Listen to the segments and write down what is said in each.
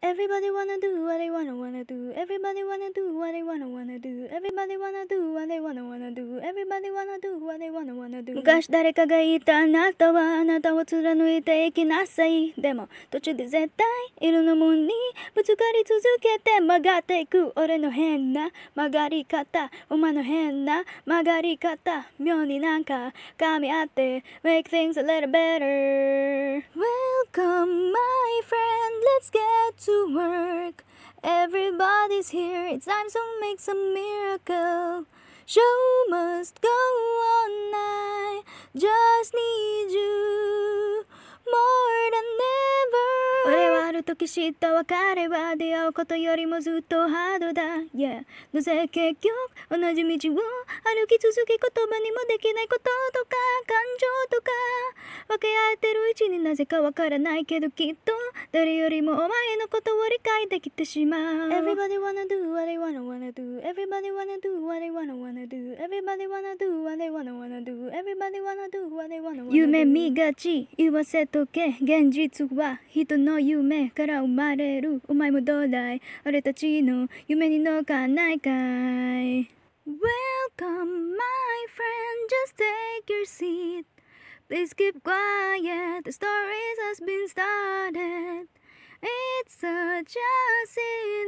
Everybody wanna do what they wanna wanna do. Everybody wanna do what they wanna wanna do. Everybody wanna do what they wanna wanna do. Everybody wanna do what they wanna wanna do. 昔誰かが言ったあなたはあなたを貫いていきなさい。でも途中で絶対いるのもにぶつかり続けて曲がっていく俺の変な曲がり方。お前の変な曲がり方。妙になんか噛み合って make things a little better. Welcome get to work. Everybody's here, it's time to make some miracle. Show must go on, I just need you. るとき知った別れは出会うことよりもずっとハードだ、yeah、なぜ結局同じ道を歩き続け言葉にもできないこととか感情とか分け合えてるうちになぜかわからないけどきっと誰よりもお前のことを理解できてしまう Everybody wanna do what they wanna wanna do Everybody wanna do what they wanna wanna do Everybody wanna do what they wanna wanna do Everybody wanna do what they 夢見がち言わせとけ現実は人の夢から生まれるお前もどうだい俺たちの夢に乗かないかい Welcome my friend just take your seat Please keep quiet the s t o r i e s has been started It's such a scene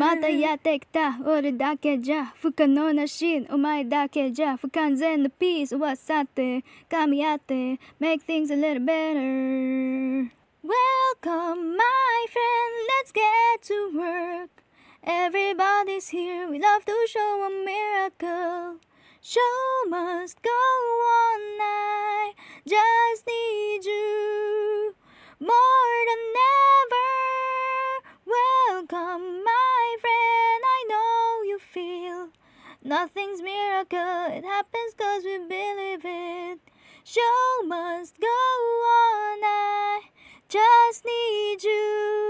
またやってきた俺だけじゃ不可能なシーンお前だけじゃ不完全なピースは去って噛み合って Make things a little better my friend let's get to work Everybody's here we love to show a miracle Show must go Nothing's miracle, it happens cause we believe it. Show must go on, I just need you.